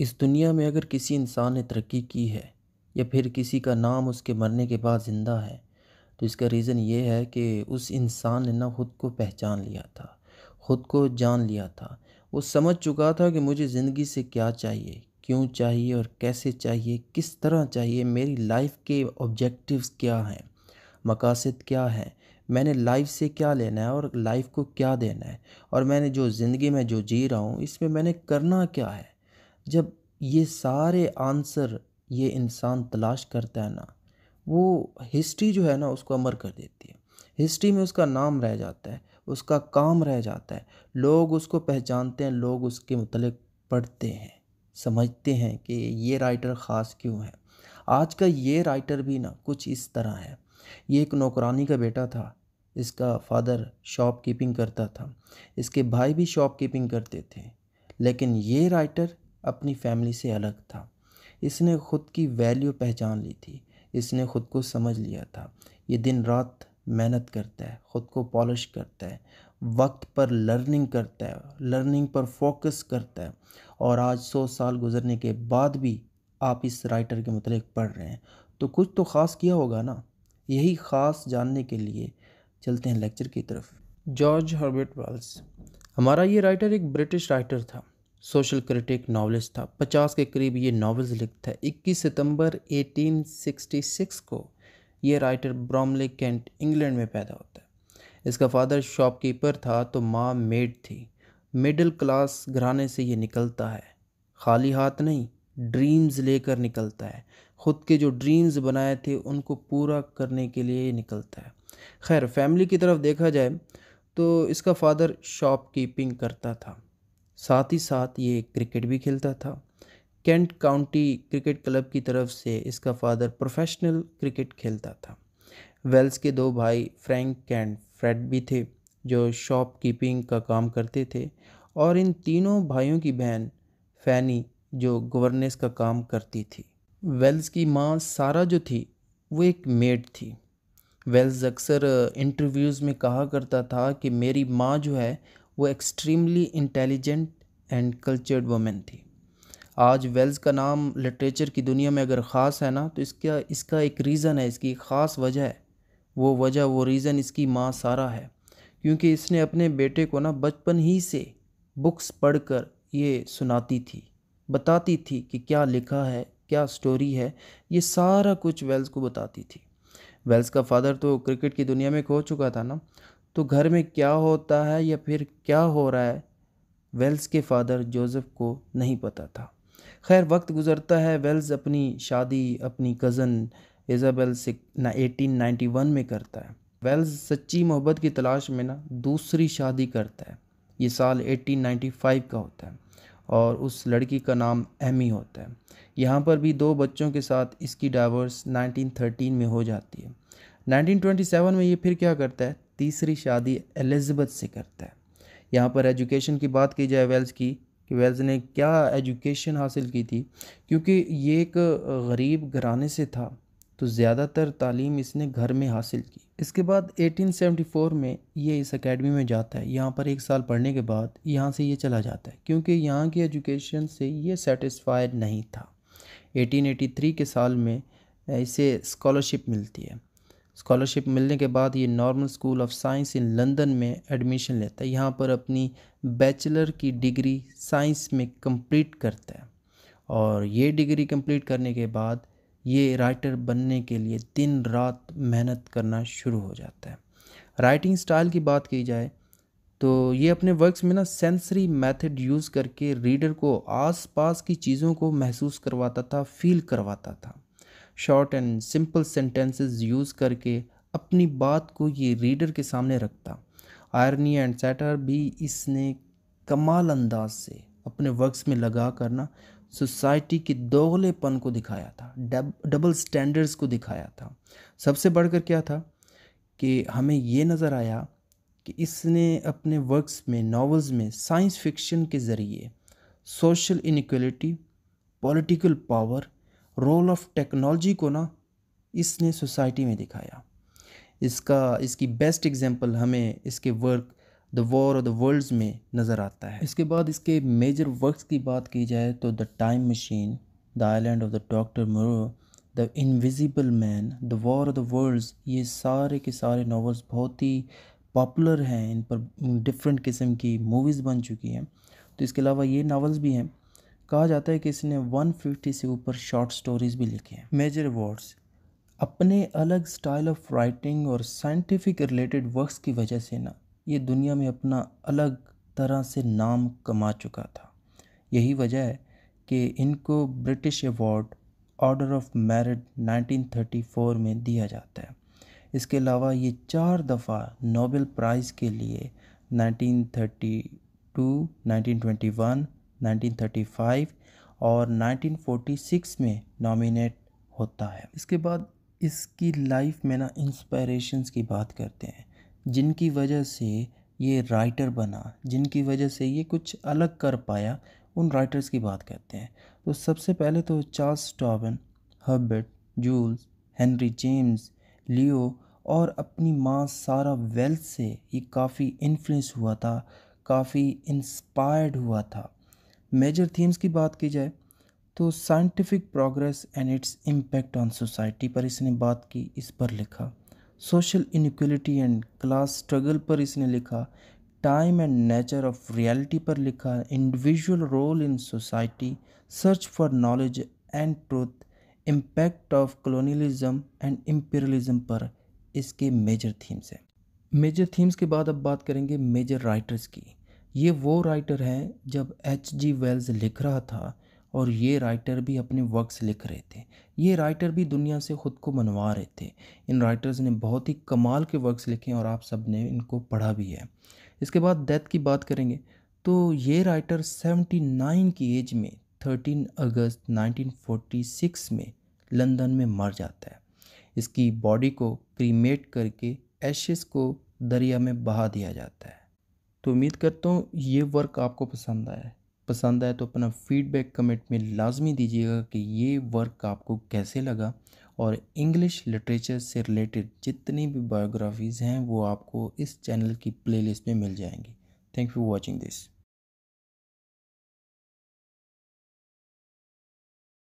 इस दुनिया में अगर किसी इंसान ने तरक्की की है या फिर किसी का नाम उसके मरने के बाद ज़िंदा है तो इसका रीज़न ये है कि उस इंसान ने ना ख़ुद को पहचान लिया था ख़ुद को जान लिया था वो समझ चुका था कि मुझे ज़िंदगी से क्या चाहिए क्यों चाहिए और कैसे चाहिए किस तरह चाहिए मेरी लाइफ के ऑब्जेक्टिव्स क्या हैं मकासद क्या हैं मैंने लाइफ से क्या लेना है और लाइफ को क्या देना है और मैंने जो ज़िंदगी में जो जी रहा हूँ इसमें मैंने करना क्या है जब ये सारे आंसर ये इंसान तलाश करता है ना वो हिस्ट्री जो है ना उसको अमर कर देती है हिस्ट्री में उसका नाम रह जाता है उसका काम रह जाता है लोग उसको पहचानते हैं लोग उसके मतलब पढ़ते हैं समझते हैं कि ये राइटर ख़ास क्यों है आज का ये राइटर भी ना कुछ इस तरह है ये एक नौकरानी का बेटा था इसका फादर शॉप कीपिंग करता था इसके भाई भी शॉप कीपिंग करते थे लेकिन ये राइटर अपनी फैमिली से अलग था इसने खुद की वैल्यू पहचान ली थी इसने खुद को समझ लिया था ये दिन रात मेहनत करता है ख़ुद को पॉलिश करता है वक्त पर लर्निंग करता है लर्निंग पर फोकस करता है और आज सौ साल गुजरने के बाद भी आप इस राइटर के मतलब पढ़ रहे हैं तो कुछ तो ख़ास किया होगा ना यही ख़ास जानने के लिए चलते हैं लेक्चर की तरफ जॉर्ज हर्बर्ट वाल्स हमारा ये राइटर एक ब्रिटिश राइटर था सोशल क्रिटिक नावलिस्ट था 50 के करीब ये नावल्स लिखता है 21 सितंबर 1866 को ये राइटर ब्रॉमले कैंट इंग्लैंड में पैदा होता है इसका फादर शॉपकीपर था तो माँ मेड थी मिडिल क्लास घराने से ये निकलता है खाली हाथ नहीं ड्रीम्स लेकर निकलता है ख़ुद के जो ड्रीम्स बनाए थे उनको पूरा करने के लिए निकलता है खैर फैमिली की तरफ देखा जाए तो इसका फादर शॉप कीपिंग करता था साथ ही साथ ये क्रिकेट भी खेलता था कैंट काउंटी क्रिकेट क्लब की तरफ से इसका फादर प्रोफेशनल क्रिकेट खेलता था वेल्स के दो भाई फ्रैंक कैंट फ्रेड भी थे जो शॉप कीपिंग का काम करते थे और इन तीनों भाइयों की बहन फैनी जो गवर्नेस का काम करती थी वेल्स की माँ सारा जो थी वो एक मेड थी वेल्स अक्सर इंटरव्यूज़ में कहा करता था कि मेरी माँ जो है वो extremely intelligent and cultured women थी आज वेल्स का नाम लिटरेचर की दुनिया में अगर ख़ास है ना तो इसका इसका एक रीज़न है इसकी ख़ास वजह है वो वजह वो रीज़न इसकी माँ सारा है क्योंकि इसने अपने बेटे को ना बचपन ही से बुक्स पढ़कर ये सुनाती थी बताती थी कि क्या लिखा है क्या स्टोरी है ये सारा कुछ वेल्स को बताती थी वेल्स का फादर तो क्रिकेट की दुनिया में खो चुका था ना तो घर में क्या होता है या फिर क्या हो रहा है वेल्स के फादर जोसेफ को नहीं पता था खैर वक्त गुजरता है वेल्स अपनी शादी अपनी कज़न इजाबेल से एटीन में करता है वेल्स सच्ची मोहब्बत की तलाश में ना दूसरी शादी करता है ये साल 1895 का होता है और उस लड़की का नाम एमी होता है यहाँ पर भी दो बच्चों के साथ इसकी डाइवर्स 1913 में हो जाती है 1927 में ये फिर क्या करता है तीसरी शादी एलिजबथ से करता है यहाँ पर एजुकेशन की बात की जाए वेल्स की कि वेल्स ने क्या एजुकेशन हासिल की थी क्योंकि ये एक गरीब घराने से था तो ज़्यादातर तालीम इसने घर में हासिल की इसके बाद 1874 में ये इस एकेडमी में जाता है यहाँ पर एक साल पढ़ने के बाद यहाँ से ये चला जाता है क्योंकि यहाँ की एजुकेशन से ये सेटिस्फाइड नहीं था 1883 के साल में इसे स्कॉलरशिप मिलती है स्कॉलरशिप मिलने के बाद ये normal school of science in London में एडमिशन लेता है यहाँ पर अपनी बैचलर की डिग्री साइंस में कंप्लीट करता है और ये डिग्री कंप्लीट करने के बाद ये राइटर बनने के लिए दिन रात मेहनत करना शुरू हो जाता है राइटिंग स्टाइल की बात की जाए तो ये अपने वर्क्स में ना सेंसरी मेथड यूज़ करके रीडर को आसपास की चीज़ों को महसूस करवाता था फील करवाता था short and simple sentences use करके अपनी बात को ये रीडर के सामने रखता आयरनी एंड सैटर भी इसने कमाल अंदाज से अपने वर्क्स में लगा करना सोसाइटी के दोगलेपन को दिखाया था डब, डबल स्टैंडर्ड्स को दिखाया था सबसे बढ़कर क्या था कि हमें ये नज़र आया कि इसने अपने वर्क्स में नावल्स में साइंस फिक्शन के ज़रिए social inequality political power role of technology को ना इसने सोसाइटी में दिखाया इसका इसकी बेस्ट एग्जांपल हमें इसके work the war of the worlds में नज़र आता है इसके बाद इसके मेजर वर्क्स की बात की जाए तो the time machine the island of the doctor Moreau the invisible man the war of the worlds ये सारे के सारे नावल्स बहुत ही पॉपुलर हैं इन पर डिफरेंट किस्म की मूवीज़ बन चुकी हैं तो इसके अलावा ये नावल्स भी हैं कहा जाता है कि इसने 150 से ऊपर शॉर्ट स्टोरीज भी लिखी हैं मेजर अवार्ड्स अपने अलग स्टाइल ऑफ राइटिंग और साइंटिफिक रिलेटेड वर्क्स की वजह से ना ये दुनिया में अपना अलग तरह से नाम कमा चुका था यही वजह है कि इनको British award order of merit 1934 में दिया जाता है इसके अलावा ये चार दफ़ा नोबेल प्राइज़ के लिए 1932, 1921, 1935 और 1946 में नॉमिनेट होता है इसके बाद इसकी लाइफ में ना इंस्पायरेशंस की बात करते हैं जिनकी वजह से ये राइटर बना जिनकी वजह से ये कुछ अलग कर पाया उन राइटर्स की बात करते हैं तो सबसे पहले तो चार्ल्स टॉबन Herbert Jules Henry James Leo और अपनी माँ सारा वेल्थ से ये काफ़ी इन्फ्लुएंस हुआ था काफ़ी इंस्पायर्ड हुआ था मेजर थीम्स की बात की जाए तो scientific progress and its impact on society पर इसने बात की इस पर लिखा social inequality and class struggle पर इसने लिखा time and nature of reality पर लिखा individual role in society search for knowledge and truth impact of colonialism and imperialism पर इसके मेजर थीम्स हैं मेजर थीम्स के बाद अब बात करेंगे मेजर राइटर्स की ये वो राइटर हैं जब एच जी वेल्स लिख रहा था और ये राइटर भी अपने वर्क्स लिख रहे थे ये राइटर भी दुनिया से ख़ुद को मनवा रहे थे इन राइटर्स ने बहुत ही कमाल के वर्क्स लिखे हैं और आप सब ने इनको पढ़ा भी है इसके बाद डेथ की बात करेंगे तो ये राइटर 79 की एज में 13 अगस्त 1946 में लंदन में मर जाता है इसकी बॉडी को क्रीमेट करके एशेस को दरिया में बहा दिया जाता है तो उम्मीद करता हूँ ये वर्क आपको पसंद आया पसंद आए तो अपना फीडबैक कमेंट में लाजमी दीजिएगा कि ये वर्क आपको कैसे लगा और इंग्लिश लिटरेचर से रिलेटेड जितनी भी बायोग्राफीज़ हैं वो आपको इस चैनल की प्लेलिस्ट में मिल जाएंगी thank you for watching this